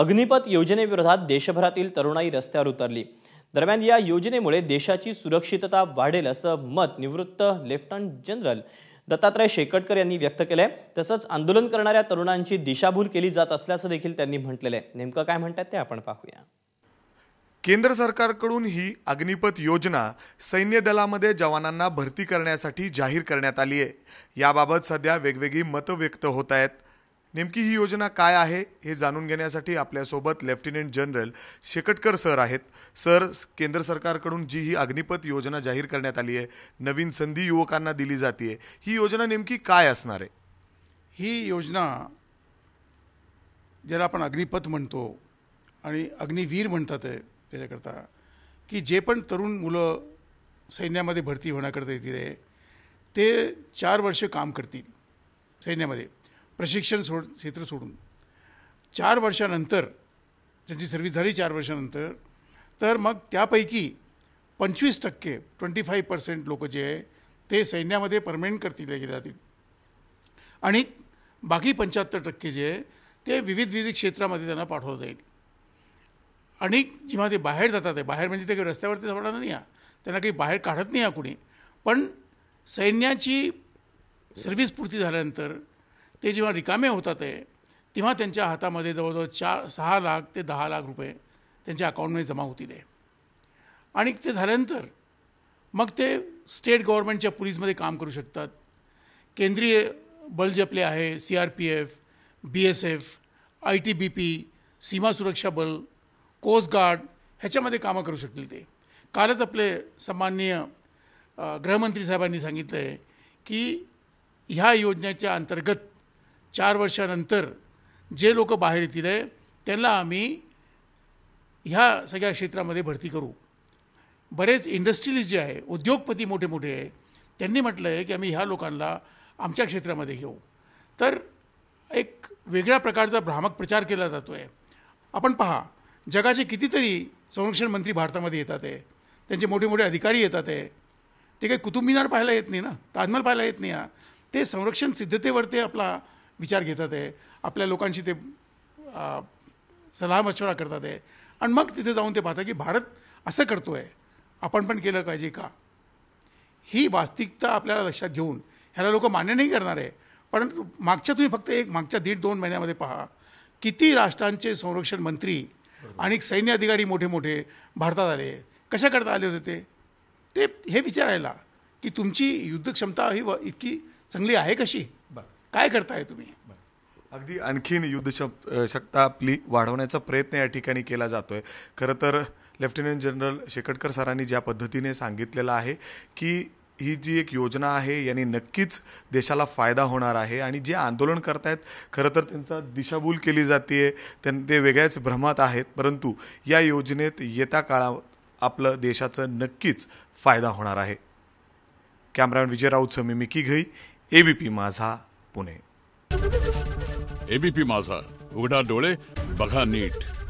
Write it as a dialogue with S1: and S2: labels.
S1: अग्निपथ योजनेविरोधात देशभरातील तरुणाई रस्त्यावर उतरली दरम्यान या योजनेमुळे देशाची सुरक्षितता वाढेल असं मत निवृत्त लेफ्टनंट जनरल दत्तात्रय शेकटकर यांनी व्यक्त केलं आहे तसंच आंदोलन करणाऱ्या तरुणांची दिशाभूल केली जात असल्याचं देखील त्यांनी म्हटलेलं आहे नेमकं काय म्हणतात ते आपण पाहूया केंद्र सरकारकडून ही अग्निपथ योजना सैन्य दलामध्ये जवानांना भरती करण्यासाठी जाहीर करण्यात आली आहे याबाबत सध्या वेगवेगळी मतं व्यक्त होत आहेत नेमकी ही योजना काय आहे हे जाणून घेण्यासाठी आपल्यासोबत लेफ्टनंट जनरल शेकटकर सर आहेत सर केंद्र सरकारकडून जी ही अग्निपथ योजना जाहीर करण्यात आली आहे नवीन संधी युवकांना दिली जाते ही योजना नेमकी
S2: काय असणार आहे ही योजना ज्याला आपण अग्निपथ म्हणतो आणि अग्निवीर म्हणतात आहे त्याच्याकरता की जे पण तरुण मुलं सैन्यामध्ये भरती होण्याकरता येतील ते चार वर्ष काम करतील सैन्यामध्ये प्रशिक्षण सोड क्षेत्र सोडून चार वर्षानंतर त्यांची सर्व्हिस झाली चार वर्षानंतर तर मग त्यापैकी पंचवीस टक्के ट्वेंटी फाय पर्सेंट लोक जे आहे ते सैन्यामध्ये परमनंट करतील गेले जातील आणि बाकी पंच्याहत्तर टक्के जे आहे ते विविध विविध क्षेत्रामध्ये त्यांना पाठवता येईल आणि जेव्हा ते बाहेर जातात आहे बाहेर म्हणजे ते काही रस्त्यावरती सापडणार नाही या त्यांना काही बाहेर काढत नाही आहे कुणी पण सैन्याची सर्व्हिस पूर्ती झाल्यानंतर ते जेव्हा रिकामे होतात आहे तेव्हा त्यांच्या हातामध्ये जवळजवळ चार सहा लाख ते दहा लाख रुपये त्यांच्या अकाउंटमध्ये जमा होतील आहे आणि ते झाल्यानंतर मग ते स्टेट गव्हर्नमेंटच्या पोलीसमध्ये काम करू शकतात केंद्रीय बल जे आपले आहे C R P F B S F I T B P सीमा सुरक्षा बल कोस्ट गार्ड ह्याच्यामध्ये कामं करू शकतील ते कालच आपले सन्माननीय गृहमंत्री साहेबांनी सांगितलं आहे की ह्या योजनेच्या अंतर्गत चार वर्षानंतर जे लोक बाहेर येतील आहे त्यांना आम्ही ह्या सगळ्या क्षेत्रामध्ये भरती करू बरेच इंडस्ट्रीज जे आहे उद्योगपती मोठे मोठे आहे त्यांनी म्हटलं आहे की आम्ही ह्या लोकांना आमच्या क्षेत्रामध्ये घेऊ तर एक वेगळ्या प्रकारचा भ्रामक प्रचार केला जातो आहे आपण पहा जगाचे कितीतरी संरक्षण मंत्री भारतामध्ये येतात आहे त्यांचे मोठे मोठे अधिकारी येतात आहे ते काही कुतुब पाहायला येत नाही ना ताजमहल पाहायला येत नाही ते संरक्षण सिद्धतेवर ते आपला विचार घेतात आहे आपल्या लोकांशी ते सलाह करतात आहे आणि मग तिथे जाऊन ते पाहतात की भारत असं करतो आहे आपण पण केलं पाहिजे का ही वास्तविकता आपल्याला लक्षात घेऊन ह्याला लोक मान्य नाही करणार आहे परंतु मागच्या तुम्ही फक्त एक मागच्या दीड दोन महिन्यामध्ये पहा किती राष्ट्रांचे संरक्षण मंत्री आणि सैन्य अधिकारी मोठे मोठे भारतात आले कशा करता आले होते ते ते हे विचारायला की तुमची युद्धक्षमता ही इतकी चांगली आहे कशी बरं काय करताय तुम्ही
S1: अगदी आणखीन युद्ध शक्ता आपली वाढवण्याचा प्रयत्न या ठिकाणी केला जातोय खरं तर लेफ्टनंट जनरल शेकटकर सरांनी ज्या पद्धतीने सांगितलेलं आहे की ही जी एक योजना आहे यांनी नक्कीच देशाला फायदा होणार आहे आणि जे आंदोलन करतायत खरं तर त्यांचा दिशाभूल केली जाते त्यां ते वेगळ्याच भ्रमात आहेत परंतु या योजनेत येत्या काळात आपलं देशाचं नक्कीच फायदा होणार आहे कॅमेरामॅन विजय राऊतचं मी मिकी घई एबीपी माझा पुणे एबीपी माझा उघडा डोळे बघा नीट